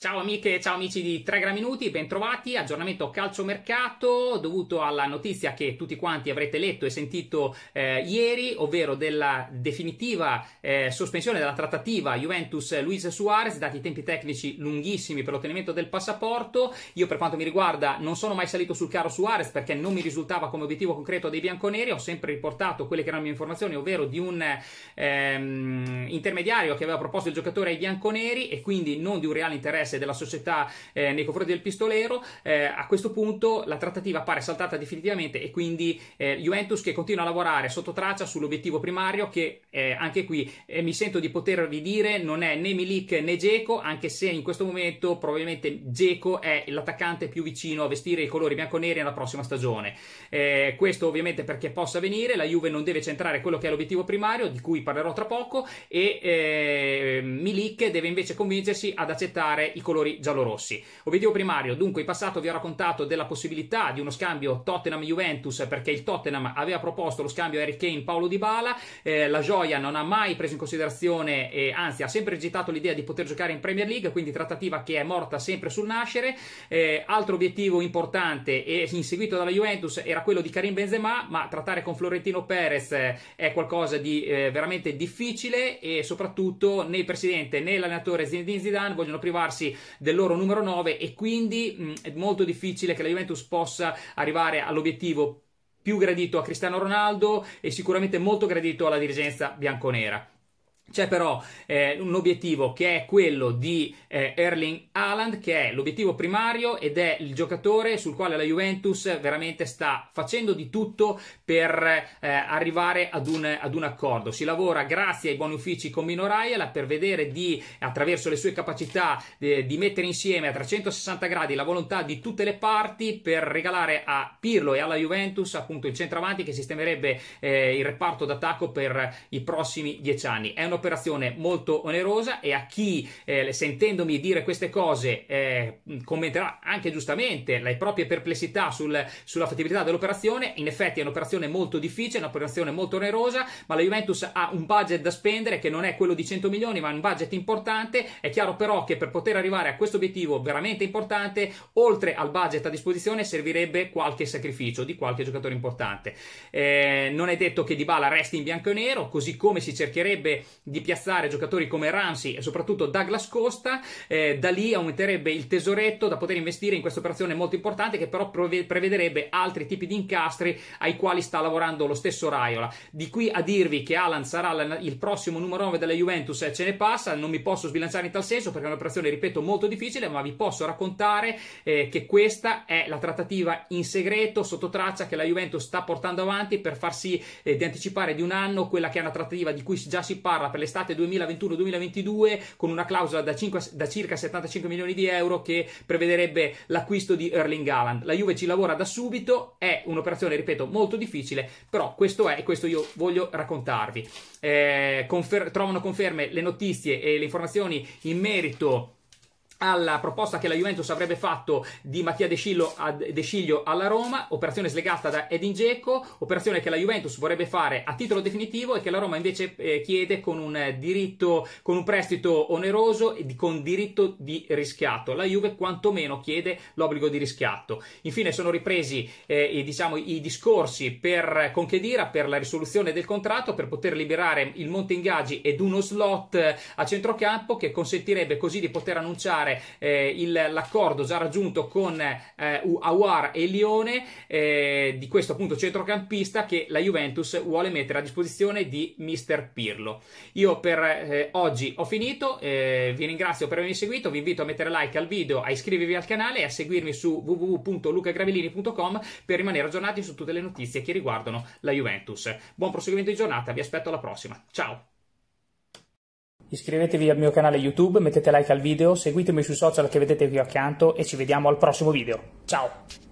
Ciao amiche e ciao amici di 3 Gra Minuti, bentrovati, aggiornamento calciomercato dovuto alla notizia che tutti quanti avrete letto e sentito eh, ieri, ovvero della definitiva eh, sospensione della trattativa Juventus-Luis Suarez, dati i tempi tecnici lunghissimi per l'ottenimento del passaporto. Io per quanto mi riguarda non sono mai salito sul carro Suarez perché non mi risultava come obiettivo concreto dei bianconeri, ho sempre riportato quelle che erano le mie informazioni, ovvero di un ehm, intermediario che aveva proposto il giocatore ai bianconeri e quindi non di un reale interesse interesse della società eh, nei confronti del pistolero, eh, a questo punto la trattativa pare saltata definitivamente e quindi eh, Juventus che continua a lavorare sotto traccia sull'obiettivo primario che eh, anche qui eh, mi sento di potervi dire non è né Milik né Geco, anche se in questo momento probabilmente Geco è l'attaccante più vicino a vestire i colori bianco-neri nella prossima stagione. questo ovviamente perché possa venire, la Juve non deve centrare quello che è l'obiettivo primario, di cui parlerò tra poco, e Milik deve invece convincersi ad accettare i colori giallorossi. Obiettivo primario, dunque in passato vi ho raccontato della possibilità di uno scambio Tottenham-Juventus perché il Tottenham aveva proposto lo scambio Harry Kane-Paolo Di Bala, eh, la Gioia non ha mai preso in considerazione e anzi ha sempre gettato l'idea di poter giocare in Premier League, quindi trattativa che è morta sempre sul nascere. Eh, altro obiettivo importante e inseguito dalla Juventus era quello di Karim Benzema, ma trattare con Florentino Perez eh, è qualcosa di eh, veramente difficile e soprattutto né il presidente né l'allenatore Zinedine Zidane vogliono privarsi del loro numero 9 e quindi mh, è molto difficile che la Juventus possa arrivare all'obiettivo più gradito a Cristiano Ronaldo e sicuramente molto gradito alla dirigenza bianconera. C'è però eh, un obiettivo che è quello di eh, Erling Haaland, che è l'obiettivo primario ed è il giocatore sul quale la Juventus veramente sta facendo di tutto per eh, arrivare ad un, ad un, accordo. Si lavora grazie ai buoni uffici con Mino Raiola per vedere di, attraverso le sue capacità, eh, di mettere insieme a 360 gradi la volontà di tutte le parti per regalare a Pirlo e alla Juventus appunto il centravanti che sistemerebbe eh, il reparto d'attacco per i prossimi dieci anni. È una un'operazione molto onerosa e a chi eh, sentendomi dire queste cose eh, commenterà anche giustamente le proprie perplessità sul, sulla fattibilità dell'operazione, in effetti è un'operazione molto difficile, un'operazione molto onerosa, ma la Juventus ha un budget da spendere che non è quello di 100 milioni, ma un budget importante. È chiaro però che per poter arrivare a questo obiettivo veramente importante, oltre al budget a disposizione servirebbe qualche sacrificio di qualche giocatore importante. Eh, non è detto che Dybala resti in bianco e nero, così come si cercherebbe di piazzare giocatori come Ramsey e soprattutto Douglas Costa, eh, da lì aumenterebbe il tesoretto da poter investire in questa operazione molto importante che però prevederebbe altri tipi di incastri ai quali sta lavorando lo stesso Raiola. Di qui a dirvi che Alan sarà il prossimo numero 9 della Juventus e eh, ce ne passa, non mi posso sbilanciare in tal senso perché è un'operazione, ripeto, molto difficile, ma vi posso raccontare eh, che questa è la trattativa in segreto, sotto traccia, che la Juventus sta portando avanti per far sì eh, di anticipare di un anno quella che è una trattativa di cui già si parla per l'estate 2021-2022 con una clausola da, 5, da, circa 75 milioni di euro che prevederebbe l'acquisto di Erling Haaland. La Juve ci lavora da subito, è un'operazione, ripeto, molto difficile, però questo è e questo io voglio raccontarvi. Eh, confer- trovano conferme le notizie e le informazioni in merito alla proposta che la Juventus avrebbe fatto di Mattia De Sciglio, De Sciglio alla Roma, operazione slegata da Edin Dzeko, operazione che la Juventus vorrebbe fare a titolo definitivo e che la Roma invece eh, chiede con un, diritto, con un prestito oneroso e di, con diritto di rischiato. La Juve quantomeno chiede l'obbligo di rischiatto. Infine sono ripresi eh, i, diciamo, i discorsi per con Chedira per la risoluzione del contratto per poter liberare il Monte Ingaggi ed uno slot a centrocampo che consentirebbe così di poter annunciare ricordare eh, il, l'accordo già raggiunto con eh, Awar e Lione eh, di questo appunto centrocampista che la Juventus vuole mettere a disposizione di Mister Pirlo. Io per eh, oggi ho finito, eh, vi ringrazio per avermi seguito, vi invito a mettere like al video, a iscrivervi al canale e a seguirmi su www.lucagravellini.com per rimanere aggiornati su tutte le notizie che riguardano la Juventus. Buon proseguimento di giornata, vi aspetto alla prossima. Ciao! Iscrivetevi al mio canale YouTube, mettete like al video, seguitemi sui social che vedete qui accanto e ci vediamo al prossimo video. Ciao!